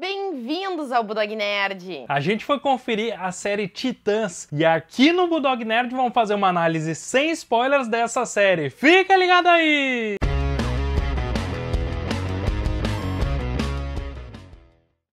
Bem-vindos ao Budog Nerd! A gente foi conferir a série Titãs e aqui no Budog Nerd vamos fazer uma análise sem spoilers dessa série. Fica ligado aí!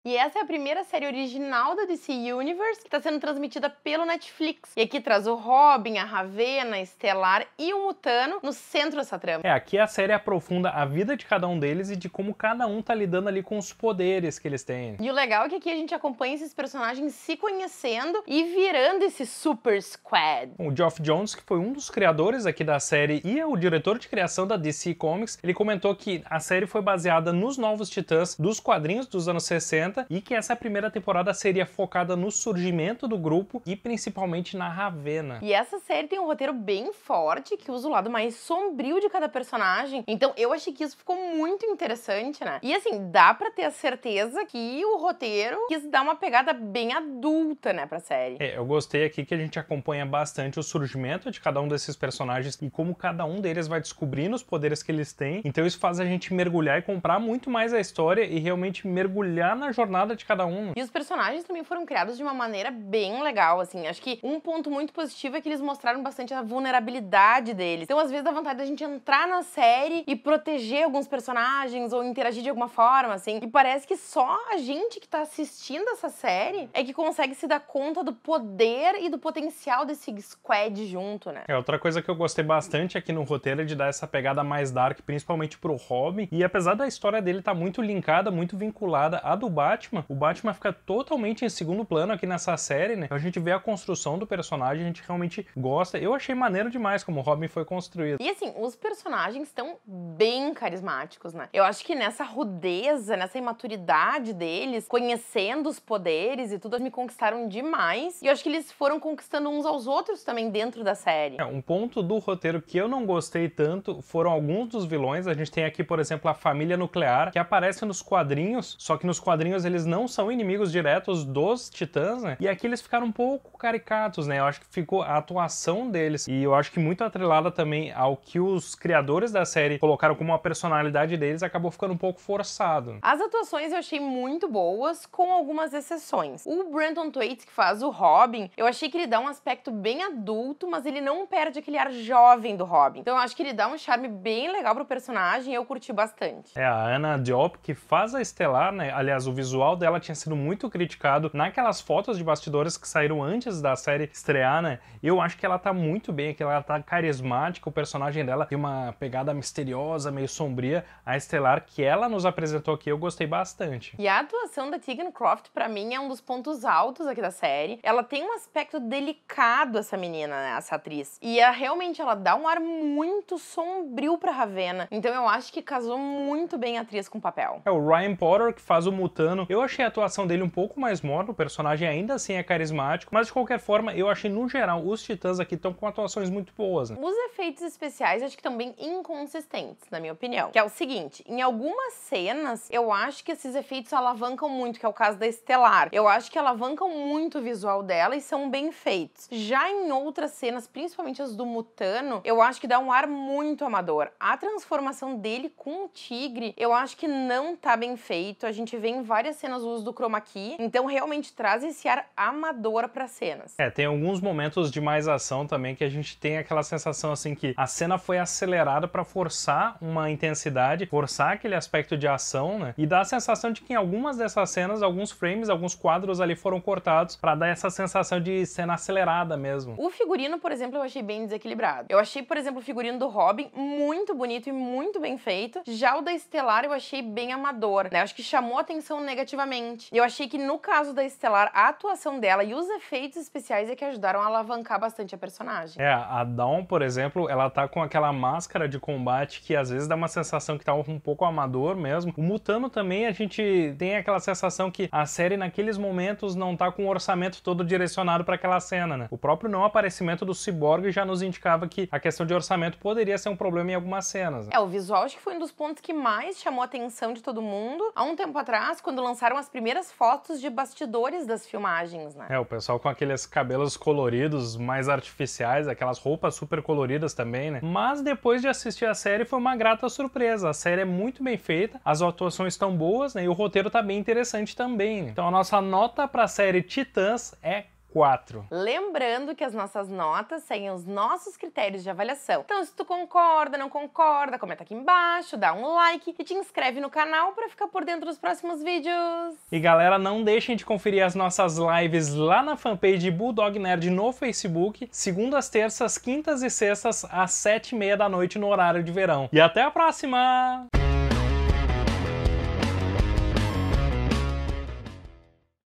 E essa é a primeira série original da DC Universe que está sendo transmitida pelo Netflix. E aqui traz o Robin, a Ravena, a Estelar e o Mutano no centro dessa trama. É, aqui a série aprofunda a vida de cada um deles e de como cada um tá lidando ali com os poderes que eles têm. E o legal é que aqui a gente acompanha esses personagens se conhecendo e virando esse super squad. O Geoff Jones, que foi um dos criadores aqui da série e é o diretor de criação da DC Comics, ele comentou que a série foi baseada nos Novos Titãs dos quadrinhos dos anos 60 e que essa primeira temporada seria focada no surgimento do grupo e principalmente na Ravena. E essa série tem um roteiro bem forte que usa o lado mais sombrio de cada personagem. Então eu achei que isso ficou muito interessante, né? E assim, dá para ter a certeza que o roteiro quis dar uma pegada bem adulta, né, pra série. É, eu gostei aqui que a gente acompanha bastante o surgimento de cada um desses personagens e como cada um deles vai descobrindo os poderes que eles têm. Então isso faz a gente mergulhar e comprar muito mais a história e realmente mergulhar na jornada jornada de cada um. E os personagens também foram criados de uma maneira bem legal, assim. Acho que um ponto muito positivo é que eles mostraram bastante a vulnerabilidade deles. Então, às vezes, dá vontade da gente entrar na série e proteger alguns personagens ou interagir de alguma forma, assim. E parece que só a gente que tá assistindo essa série é que consegue se dar conta do poder e do potencial desse squad junto, né? É, outra coisa que eu gostei bastante aqui no roteiro é de dar essa pegada mais dark, principalmente pro Robin. E apesar da história dele tá muito linkada, muito vinculada à do Batman, Batman, o Batman fica totalmente em segundo plano aqui nessa série, né? Então a gente vê a construção do personagem, a gente realmente gosta. Eu achei maneiro demais como o Robin foi construído. E assim, os personagens estão bem carismáticos, né? Eu acho que nessa rudeza, nessa imaturidade deles, conhecendo os poderes e tudo, me conquistaram demais. E eu acho que eles foram conquistando uns aos outros também dentro da série. É, um ponto do roteiro que eu não gostei tanto foram alguns dos vilões. A gente tem aqui, por exemplo, a família nuclear, que aparece nos quadrinhos, só que nos quadrinhos eles não são inimigos diretos dos Titãs, né? E aqui eles ficaram um pouco caricatos, né? Eu acho que ficou a atuação deles e eu acho que muito atrelada também ao que os criadores da série colocaram como a personalidade deles acabou ficando um pouco forçado. As atuações eu achei muito boas, com algumas exceções. O Brandon Thwaites que faz o Robin, eu achei que ele dá um aspecto bem adulto, mas ele não perde aquele ar jovem do Robin. Então eu acho que ele dá um charme bem legal pro personagem e eu curti bastante. É a Anna Diop que faz a Estelar, né? Aliás, o visual visual dela tinha sido muito criticado naquelas fotos de bastidores que saíram antes da série estrear, né? Eu acho que ela tá muito bem, que ela tá carismática, o personagem dela tem uma pegada misteriosa, meio sombria, a Estelar que ela nos apresentou aqui, eu gostei bastante. E a atuação da Tegan Croft para mim é um dos pontos altos aqui da série. Ela tem um aspecto delicado essa menina, né, essa atriz. E ela, é, realmente ela dá um ar muito sombrio para Ravena Então eu acho que casou muito bem a atriz com o papel. É o Ryan Potter que faz o Mutano ano. Eu achei a atuação dele um pouco mais morna, o personagem ainda assim é carismático, mas de qualquer forma, eu achei no geral os Titãs aqui estão com atuações muito boas. Né? Os efeitos especiais acho que estão bem inconsistentes, na minha opinião. Que é o seguinte, em algumas cenas, eu acho que esses efeitos alavancam muito, que é o caso da Estelar. Eu acho que alavancam muito o visual dela e são bem feitos. Já em outras cenas, principalmente as do Mutano, eu acho que dá um ar muito amador. A transformação dele com o tigre, eu acho que não tá bem feito. A gente vê em várias várias cenas o uso do chroma key, então realmente traz esse ar amador para cenas. É, tem alguns momentos de mais ação também que a gente tem aquela sensação assim que a cena foi acelerada para forçar uma intensidade, forçar aquele aspecto de ação, né? E dá a sensação de que em algumas dessas cenas, alguns frames, alguns quadros ali foram cortados para dar essa sensação de cena acelerada mesmo. O figurino, por exemplo, eu achei bem desequilibrado. Eu achei, por exemplo, o figurino do Robin muito bonito e muito bem feito. Já o da Estelar eu achei bem amador, né? Acho que chamou atenção negativa negativamente. Eu achei que no caso da Estelar, a atuação dela e os efeitos especiais é que ajudaram a alavancar bastante a personagem. É, a Dawn, por exemplo, ela tá com aquela máscara de combate que às vezes dá uma sensação que tá um pouco amador mesmo. O Mutano também a gente tem aquela sensação que a série naqueles momentos não tá com o orçamento todo direcionado para aquela cena, né? O próprio não aparecimento do Cyborg já nos indicava que a questão de orçamento poderia ser um problema em algumas cenas. Né? É, o visual acho que foi um dos pontos que mais chamou a atenção de todo mundo. Há um tempo atrás, quando lançaram as primeiras fotos de bastidores das filmagens, né? É, o pessoal com aqueles cabelos coloridos, mais artificiais, aquelas roupas super coloridas também, né? Mas depois de assistir a série foi uma grata surpresa. A série é muito bem feita, as atuações estão boas, né? E o roteiro tá bem interessante também. Né? Então a nossa nota para a série Titãs é 4. Lembrando que as nossas notas seguem os nossos critérios de avaliação. Então, se tu concorda, não concorda, comenta aqui embaixo, dá um like e te inscreve no canal para ficar por dentro dos próximos vídeos. E galera, não deixem de conferir as nossas lives lá na fanpage Bulldog Nerd no Facebook, segundas, terças, quintas e sextas às sete e meia da noite no horário de verão. E até a próxima!